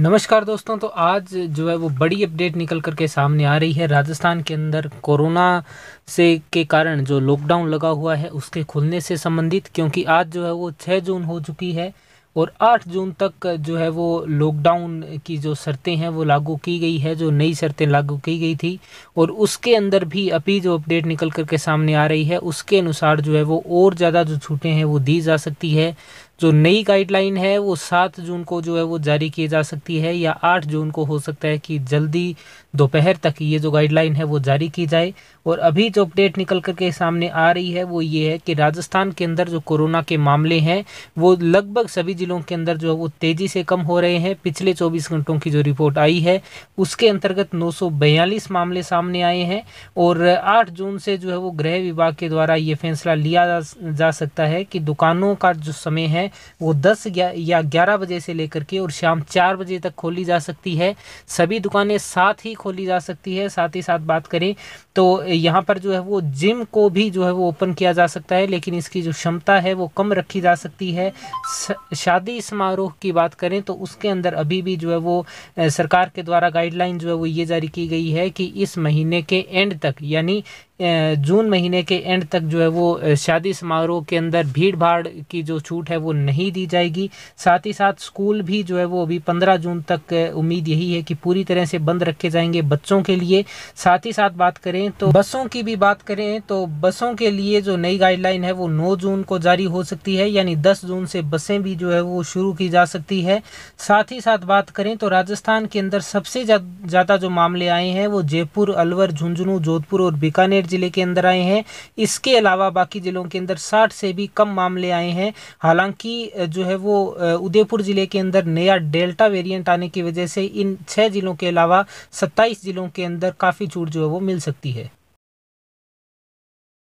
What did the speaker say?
नमस्कार दोस्तों तो आज जो है वो बड़ी अपडेट निकल करके सामने आ रही है राजस्थान के अंदर कोरोना से के कारण जो लॉकडाउन लगा हुआ है उसके खुलने से संबंधित क्योंकि आज जो है वो 6 जून हो चुकी है और 8 जून तक जो है वो लॉकडाउन की जो शर्तें हैं वो लागू की गई है जो नई शर्तें लागू की गई थी और उसके अंदर भी अभी जो अपडेट निकल करके सामने आ रही है उसके अनुसार जो है वो और ज़्यादा जो छूटें हैं वो दी जा सकती है जो नई गाइडलाइन है वो सात जून को जो है वो जारी की जा सकती है या आठ जून को हो सकता है कि जल्दी दोपहर तक ये जो गाइडलाइन है वो जारी की जाए और अभी जो अपडेट निकल कर के सामने आ रही है वो ये है कि राजस्थान के अंदर जो कोरोना के मामले हैं वो लगभग सभी ज़िलों के अंदर जो है वो तेज़ी से कम हो रहे हैं पिछले चौबीस घंटों की जो रिपोर्ट आई है उसके अंतर्गत नौ मामले सामने आए हैं और आठ जून से जो है वो गृह विभाग के द्वारा ये फैसला लिया जा सकता है कि दुकानों का जो समय है वो दस या ग्यारह बजे से लेकर के और शाम चार बजे तक खोली जा सकती है सभी दुकानें साथ ही खोली जा सकती है साथ ही साथ बात करें तो यहाँ पर जो है वो जिम को भी जो है वो ओपन किया जा सकता है लेकिन इसकी जो क्षमता है वो कम रखी जा सकती है शादी समारोह की बात करें तो उसके अंदर अभी भी जो है वो सरकार के द्वारा गाइडलाइन जो है वो ये जारी की गई है कि इस महीने के एंड तक यानी जून महीने के एंड तक जो है वो शादी समारोह के अंदर भीड़ भाड़ की जो छूट है वो नहीं दी जाएगी साथ ही साथ स्कूल भी जो है वो अभी पंद्रह जून तक उम्मीद यही है कि पूरी तरह से बंद रखे जाएंगे बच्चों के लिए साथ ही साथ बात करें तो बसों की भी बात करें तो बसों के लिए जो नई गाइडलाइन है वो नौ जून को जारी हो सकती है यानी दस जून से बसें भी जो है वो शुरू की जा सकती है साथ ही साथ बात करें तो राजस्थान के अंदर सबसे ज़्यादा जो मामले आए हैं वो जयपुर अलवर झुंझुनू जोधपुर और बीकानेर ज़िले के अंदर आए हैं इसके अलावा बाकी ज़िलों के अंदर साठ से भी कम मामले आए हैं हालांकि जो है वो उदयपुर ज़िले के अंदर नया डेल्टा वेरिएंट आने की वजह से इन छः ज़िलों के अलावा सत्ताईस ज़िलों के अंदर काफ़ी छूट जो है वो मिल सकती है